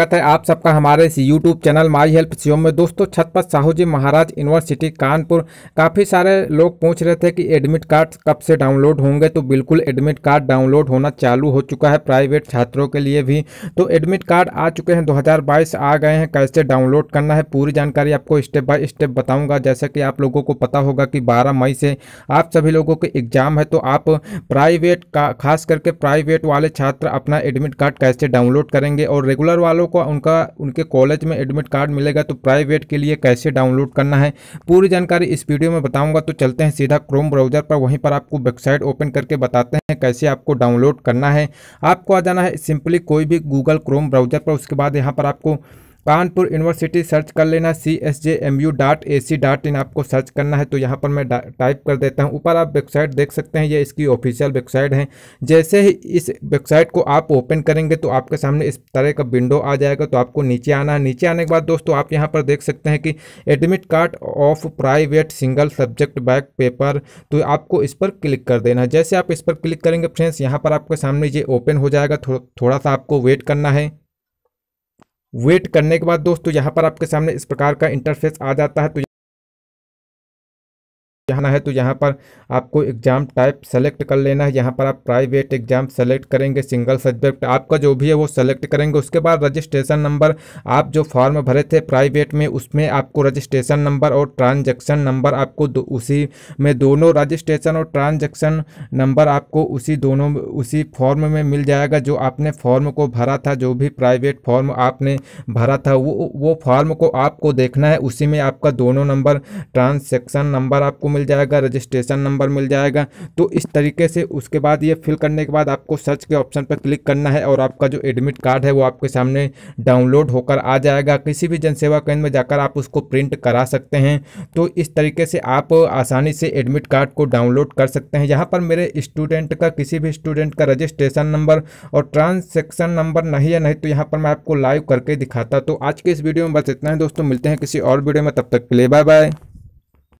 स्वागत है आप सबका हमारे इस YouTube channel my help CO में दोस्तों छतपत साहू जी महाराज यूनिवर्सिटी कानपुर काफ़ी सारे लोग पूछ रहे थे कि एडमिट कार्ड कब से डाउनलोड होंगे तो बिल्कुल एडमिट कार्ड डाउनलोड होना चालू हो चुका है प्राइवेट छात्रों के लिए भी तो एडमिट कार्ड आ चुके हैं 2022 आ गए हैं कैसे डाउनलोड करना है पूरी जानकारी आपको स्टेप बाय स्टेप बताऊँगा जैसा कि आप लोगों को पता होगा कि बारह मई से आप सभी लोगों के एग्ज़ाम है तो आप प्राइवेट का खास करके प्राइवेट वाले छात्र अपना एडमिट कार्ड कैसे डाउनलोड करेंगे और रेगुलर वालों बच्चों को उनका उनके कॉलेज में एडमिट कार्ड मिलेगा तो प्राइवेट के लिए कैसे डाउनलोड करना है पूरी जानकारी इस वीडियो में बताऊंगा तो चलते हैं सीधा क्रोम ब्राउजर पर वहीं पर आपको वेबसाइट ओपन करके बताते हैं कैसे आपको डाउनलोड करना है आपको आ जाना है सिंपली कोई भी गूगल क्रोम ब्राउजर पर उसके बाद यहाँ पर आपको कानपुर यूनिवर्सिटी सर्च कर लेना C S J M U dot A C dot in आपको सर्च करना है तो यहाँ पर मैं टाइप कर देता हूँ ऊपर आप वेबसाइट देख सकते हैं ये इसकी ऑफिशियल वेबसाइट है जैसे ही इस वेबसाइट को आप ओपन करेंगे तो आपके सामने इस तरह का विंडो आ जाएगा तो आपको नीचे आना है नीचे आने के बाद दोस्तों आप यहाँ पर देख सकते हैं कि admit card of private single subject back paper तो आपको इस पर क्लिक कर देना है जैसे आप इस पर क्लिक करेंगे फ्रेंड्स यहाँ पर आपके सामने ये ओपन हो जाएगा थोड़ा थोड़ा सा आपको वेट करना है वेट करने के बाद दोस्तों यहाँ पर आपके सामने इस प्रकार का इंटरफेस आ जाता है तो जाना है तो यहाँ पर आपको एग्ज़ाम टाइप सेलेक्ट कर लेना है यहाँ पर आप प्राइवेट एग्ज़ाम सेलेक्ट करेंगे सिंगल सब्जेक्ट आपका जो भी है वो सेलेक्ट करेंगे उसके बाद रजिस्ट्रेशन नंबर आप जो फॉर्म भरे थे प्राइवेट में उसमें आपको रजिस्ट्रेशन नंबर और ट्रांजैक्शन नंबर आपको उसी में दोनों रजिस्ट्रेशन और ट्रांजेक्शन नंबर आपको उसी दोनों उसी फॉर्म में मिल जाएगा जो आपने फॉर्म को भरा था जो भी प्राइवेट फॉर्म आपने भरा था वो वो फॉर्म को आपको देखना है उसी में आपका दोनों नंबर ट्रांजेक्शन नंबर आपको मिल जाएगा रजिस्ट्रेशन नंबर मिल जाएगा तो इस तरीके से उसके बाद ये फिल करने के बाद आपको सर्च के ऑप्शन पर क्लिक करना है और आपका जो एडमिट कार्ड है वो आपके सामने डाउनलोड होकर आ जाएगा किसी भी जनसेवा केंद्र में जाकर आप उसको प्रिंट करा सकते हैं तो इस तरीके से आप आसानी से एडमिट कार्ड को डाउनलोड कर सकते हैं यहाँ पर मेरे स्टूडेंट का किसी भी स्टूडेंट का रजिस्ट्रेशन नंबर और ट्रांसैक्शन नंबर नहीं है नहीं तो यहाँ पर मैं आपको लाइव करके दिखाता तो आज के इस वीडियो में बस इतना ही दोस्तों मिलते हैं किसी और वीडियो में तब तक के लिए बाय बाय